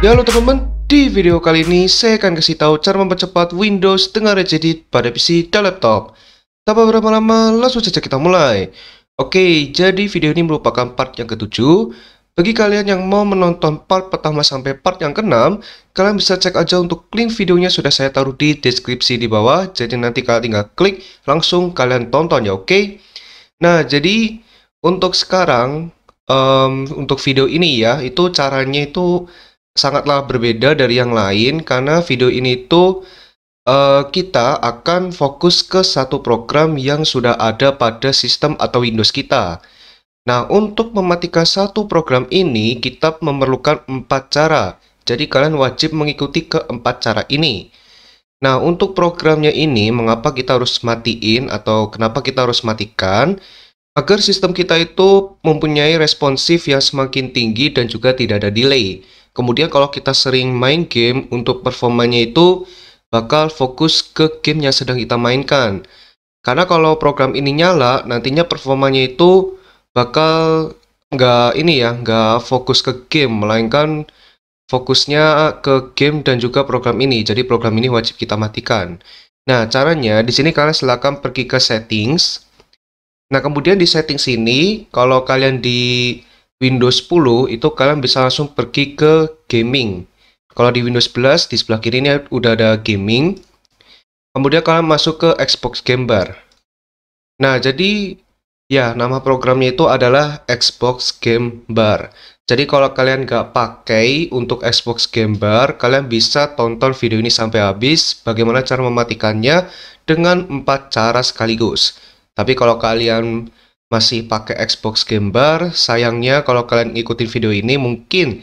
Ya halo teman-teman, di video kali ini saya akan kasih tahu cara mempercepat Windows dengan Regedit pada PC dan laptop. Tanpa berlama-lama, langsung saja kita mulai. Oke, jadi video ini merupakan part yang ketujuh. Bagi kalian yang mau menonton part pertama sampai part yang keenam, kalian bisa cek aja untuk link videonya sudah saya taruh di deskripsi di bawah. Jadi nanti kalian tinggal klik, langsung kalian tonton ya, oke? Nah, jadi untuk sekarang, um, untuk video ini ya, itu caranya itu sangatlah berbeda dari yang lain karena video ini tuh uh, kita akan fokus ke satu program yang sudah ada pada sistem atau Windows kita. Nah, untuk mematikan satu program ini, kita memerlukan empat cara. Jadi, kalian wajib mengikuti keempat cara ini. Nah, untuk programnya ini, mengapa kita harus matiin atau kenapa kita harus matikan? Agar sistem kita itu mempunyai responsif yang semakin tinggi dan juga tidak ada delay. Kemudian kalau kita sering main game, untuk performanya itu bakal fokus ke game yang sedang kita mainkan. Karena kalau program ini nyala, nantinya performanya itu bakal nggak ini ya, nggak fokus ke game, melainkan fokusnya ke game dan juga program ini. Jadi program ini wajib kita matikan. Nah, caranya di sini kalian silakan pergi ke settings. Nah, kemudian di settings ini kalau kalian di Windows 10 itu kalian bisa langsung pergi ke gaming. Kalau di Windows 11 di sebelah kiri ini udah ada gaming. Kemudian kalian masuk ke Xbox Game Bar. Nah, jadi ya nama programnya itu adalah Xbox Game Bar. Jadi kalau kalian nggak pakai untuk Xbox Game Bar, kalian bisa tonton video ini sampai habis bagaimana cara mematikannya dengan empat cara sekaligus. Tapi kalau kalian masih pakai Xbox Game Bar. Sayangnya kalau kalian ikutin video ini mungkin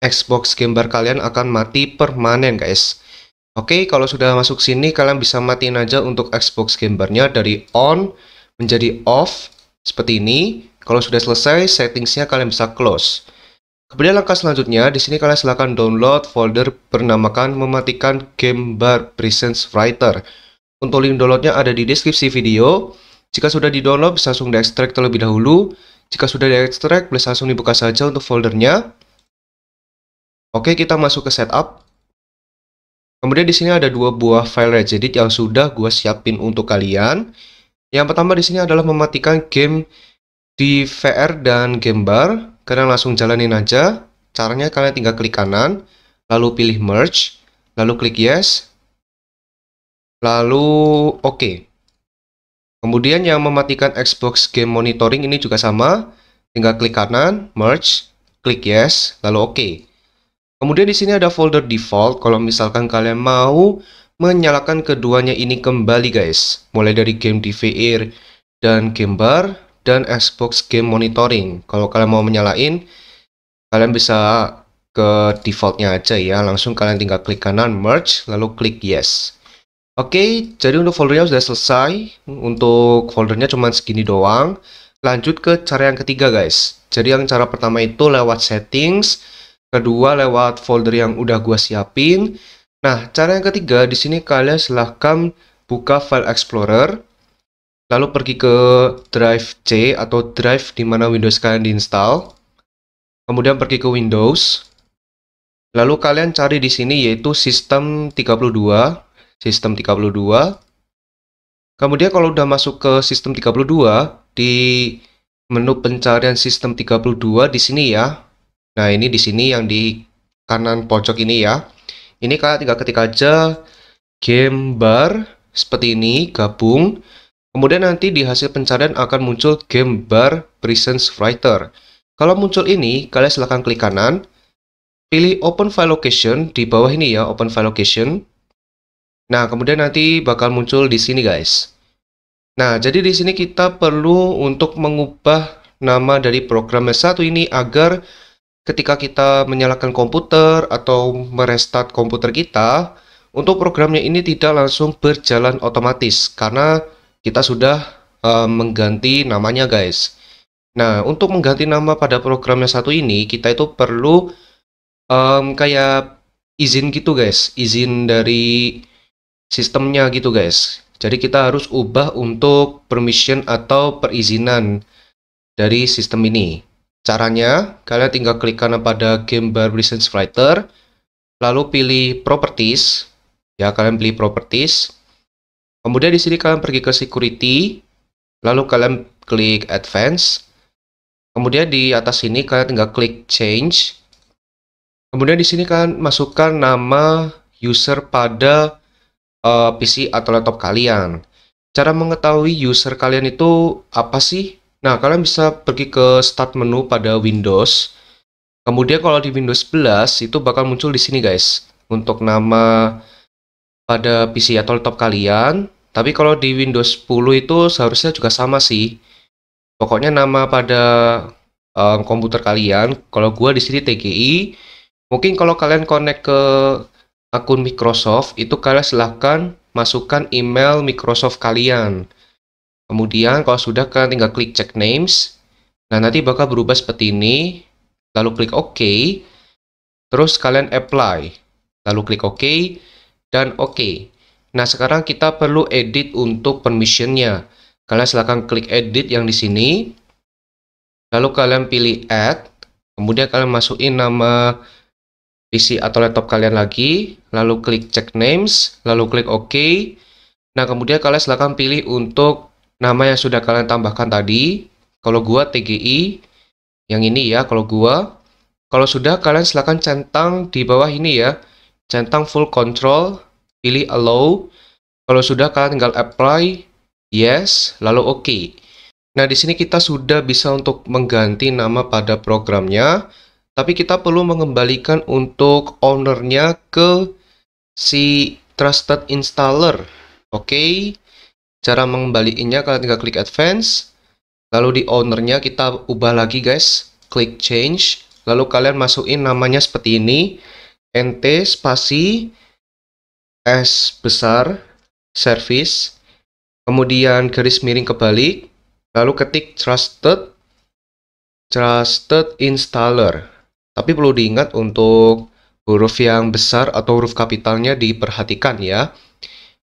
Xbox Game Bar kalian akan mati permanen guys. Oke, kalau sudah masuk sini kalian bisa matiin aja untuk Xbox Game Bar-nya dari on menjadi off seperti ini. Kalau sudah selesai settingsnya kalian bisa close. Kemudian langkah selanjutnya di sini kalian silahkan download folder bernamakan mematikan Game Bar Presence Writer. Untuk link downloadnya ada di deskripsi video. Jika sudah di-download, bisa langsung diekstrak terlebih dahulu. Jika sudah diekstrak, bisa langsung dibuka saja untuk foldernya. Oke, kita masuk ke setup. Kemudian di sini ada dua buah file Regedit yang sudah gue siapin untuk kalian. Yang pertama di sini adalah mematikan game di VR dan game bar. Kalian langsung jalanin aja. Caranya kalian tinggal klik kanan, lalu pilih merge, lalu klik yes, lalu oke. Okay. Kemudian yang mematikan Xbox Game Monitoring ini juga sama, tinggal klik kanan, merge, klik yes, lalu OK. Kemudian di sini ada folder default kalau misalkan kalian mau menyalakan keduanya ini kembali guys. Mulai dari game DVR dan game bar dan Xbox game monitoring. Kalau kalian mau menyalain kalian bisa ke defaultnya aja ya. Langsung kalian tinggal klik kanan merge lalu klik yes. Oke, jadi untuk foldernya sudah selesai. Untuk foldernya cuma segini doang. Lanjut ke cara yang ketiga, guys. Jadi yang cara pertama itu lewat settings, kedua lewat folder yang udah gua siapin. Nah, cara yang ketiga di sini kalian silahkan buka File Explorer, lalu pergi ke drive C atau drive di mana Windows kalian diinstal. Kemudian pergi ke Windows. Lalu kalian cari di sini yaitu sistem 32 sistem 32. Kemudian kalau udah masuk ke sistem 32, di menu pencarian sistem 32 di sini ya. Nah, ini di sini yang di kanan pojok ini ya. Ini kalian tinggal ketik aja game bar seperti ini, gabung. Kemudian nanti di hasil pencarian akan muncul game bar presence Writer. Kalau muncul ini, kalian silahkan klik kanan, pilih open file location di bawah ini ya, open file location. Nah, kemudian nanti bakal muncul di sini guys. Nah, jadi di sini kita perlu untuk mengubah nama dari program S1 ini agar ketika kita menyalakan komputer atau merestart komputer kita, untuk programnya ini tidak langsung berjalan otomatis karena kita sudah uh, mengganti namanya guys. Nah, untuk mengganti nama pada program yang satu ini, kita itu perlu um, kayak izin gitu guys, izin dari sistemnya gitu guys. Jadi kita harus ubah untuk permission atau perizinan dari sistem ini. Caranya, kalian tinggal klik kanan pada gambar bar license writer, lalu pilih properties. Ya, kalian pilih properties. Kemudian di sini kalian pergi ke security, lalu kalian klik advance. Kemudian di atas ini kalian tinggal klik change. Kemudian di sini kalian masukkan nama user pada uh, eh, PC atau laptop kalian. Cara mengetahui user kalian itu apa sih? Nah, kalian bisa pergi ke start menu pada Windows. Kemudian kalau di Windows 11 itu bakal muncul di sini guys untuk nama pada PC atau laptop kalian. Tapi kalau di Windows 10 itu seharusnya juga sama sih. Pokoknya nama pada um, komputer kalian. Kalau gua di sini TGI. Mungkin kalau kalian connect ke akun Microsoft itu kalian silahkan masukkan email Microsoft kalian. Kemudian kalau sudah kalian tinggal klik check names. Nah nanti bakal berubah seperti ini. Lalu klik OK. Terus kalian apply. Lalu klik OK dan OK. Nah sekarang kita perlu edit untuk permissionnya. Kalian silahkan klik edit yang di sini. Lalu kalian pilih add. Kemudian kalian masukin nama PC atau laptop kalian lagi, lalu klik check names, lalu klik OK. Nah, kemudian kalian silahkan pilih untuk nama yang sudah kalian tambahkan tadi. Kalau gua TGI, yang ini ya, kalau gua. Kalau sudah, kalian silahkan centang di bawah ini ya. Centang full control, pilih allow. Kalau sudah, kalian tinggal apply, yes, lalu OK. Nah, di sini kita sudah bisa untuk mengganti nama pada programnya tapi kita perlu mengembalikan untuk ownernya ke si trusted installer oke okay? cara mengembalikannya kalian tinggal klik advance lalu di ownernya kita ubah lagi guys klik change lalu kalian masukin namanya seperti ini nt spasi s besar service kemudian garis miring kebalik lalu ketik trusted trusted installer tapi perlu diingat untuk huruf yang besar atau huruf kapitalnya diperhatikan ya.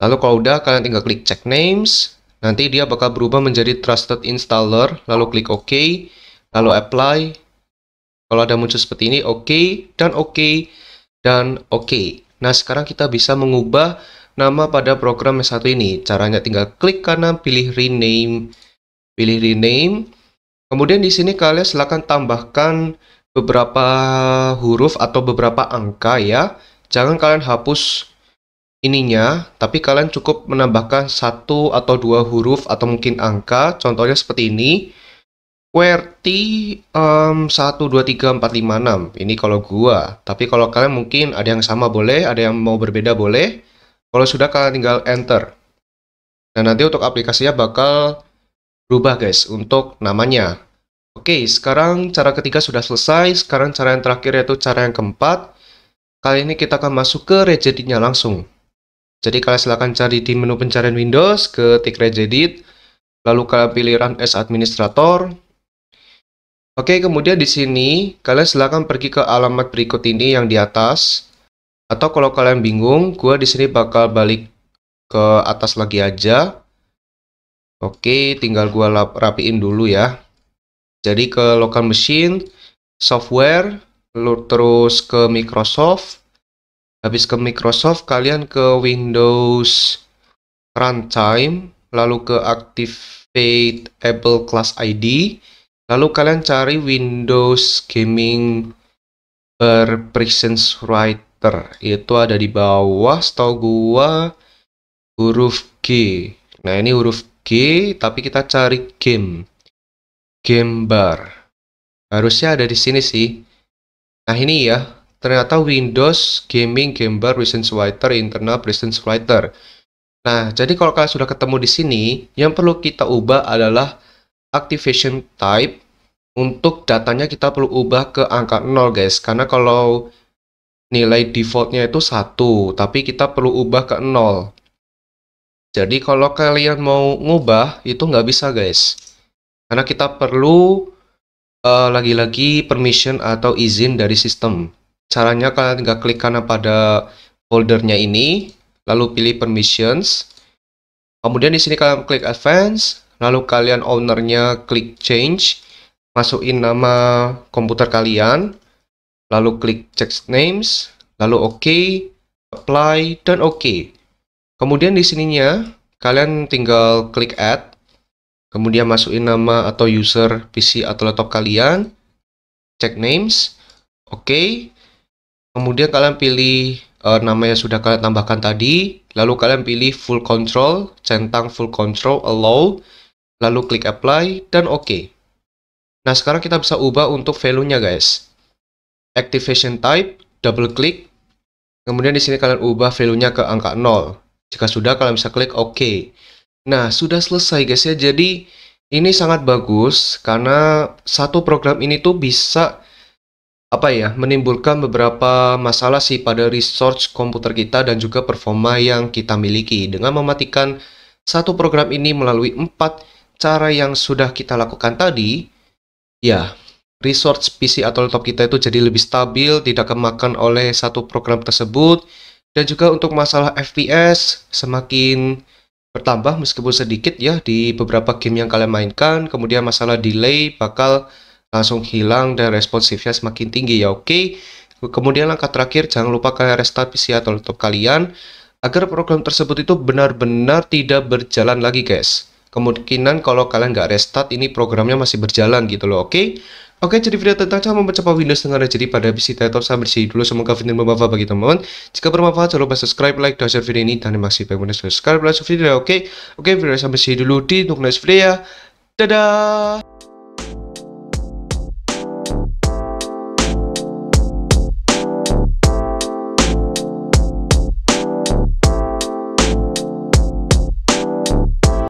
Lalu kalau udah kalian tinggal klik check names, nanti dia bakal berubah menjadi trusted installer, lalu klik OK, lalu apply. Kalau ada muncul seperti ini, OK, dan OK, dan OK. Nah sekarang kita bisa mengubah nama pada program yang satu ini. Caranya tinggal klik kanan, pilih rename, pilih rename. Kemudian di sini kalian silahkan tambahkan beberapa huruf atau beberapa angka ya. Jangan kalian hapus ininya, tapi kalian cukup menambahkan satu atau dua huruf atau mungkin angka. Contohnya seperti ini. QWERTY um, 1, 2, 3, 4, 5, 6. Ini kalau gua. Tapi kalau kalian mungkin ada yang sama boleh, ada yang mau berbeda boleh. Kalau sudah kalian tinggal enter. Dan nanti untuk aplikasinya bakal berubah guys untuk namanya. Oke, sekarang cara ketiga sudah selesai. Sekarang cara yang terakhir yaitu cara yang keempat. Kali ini kita akan masuk ke regedit langsung. Jadi kalian silahkan cari di menu pencarian Windows, ketik regedit, lalu kalian pilih Run as Administrator. Oke, kemudian di sini kalian silahkan pergi ke alamat berikut ini yang di atas. Atau kalau kalian bingung, gue di sini bakal balik ke atas lagi aja. Oke, tinggal gue rapiin dulu ya. Jadi ke local machine, software, lalu terus ke Microsoft. Habis ke Microsoft, kalian ke Windows Runtime, lalu ke Activate Apple Class ID. Lalu kalian cari Windows Gaming Per Presence Writer. Itu ada di bawah, setahu gua huruf G. Nah, ini huruf G, tapi kita cari game game bar. Harusnya ada di sini sih. Nah ini ya, ternyata Windows Gaming Game Bar Presence Writer Internal Presence Writer. Nah, jadi kalau kalian sudah ketemu di sini, yang perlu kita ubah adalah activation type. Untuk datanya kita perlu ubah ke angka 0 guys, karena kalau nilai defaultnya itu satu tapi kita perlu ubah ke 0. Jadi kalau kalian mau ngubah, itu nggak bisa guys. Karena kita perlu lagi eh, lagi-lagi permission atau izin dari sistem. Caranya kalian tinggal klik kanan pada foldernya ini, lalu pilih permissions. Kemudian di sini kalian klik advance, lalu kalian ownernya klik change, masukin nama komputer kalian, lalu klik check names, lalu ok, apply dan ok. Kemudian di sininya kalian tinggal klik add kemudian masukin nama atau user PC atau laptop kalian, cek names, oke, okay. kemudian kalian pilih uh, nama yang sudah kalian tambahkan tadi, lalu kalian pilih full control, centang full control, allow, lalu klik apply, dan oke. Okay. Nah, sekarang kita bisa ubah untuk value-nya, guys. Activation type, double click. Kemudian di sini kalian ubah value-nya ke angka 0. Jika sudah, kalian bisa klik OK. Nah, sudah selesai guys ya. Jadi ini sangat bagus karena satu program ini tuh bisa apa ya, menimbulkan beberapa masalah sih pada resource komputer kita dan juga performa yang kita miliki dengan mematikan satu program ini melalui empat cara yang sudah kita lakukan tadi. Ya, resource PC atau laptop kita itu jadi lebih stabil, tidak kemakan oleh satu program tersebut dan juga untuk masalah FPS semakin bertambah meskipun sedikit ya di beberapa game yang kalian mainkan. Kemudian masalah delay bakal langsung hilang dan responsifnya semakin tinggi ya. Oke. Okay. Kemudian langkah terakhir jangan lupa kalian restart PC atau laptop kalian agar program tersebut itu benar-benar tidak berjalan lagi guys. Kemungkinan kalau kalian nggak restart ini programnya masih berjalan gitu loh. Oke. Okay? Oke, jadi video tentang cara membaca Windows dengan jadi pada PC laptop saya bersih dulu. Semoga video ini bermanfaat bagi teman-teman. Jika bermanfaat, jangan lupa subscribe, like, dan share video ini. Dan masih banyak subscribe, like, share video. Oke, oke video saya bersih dulu di untuk next video ya. Dadah!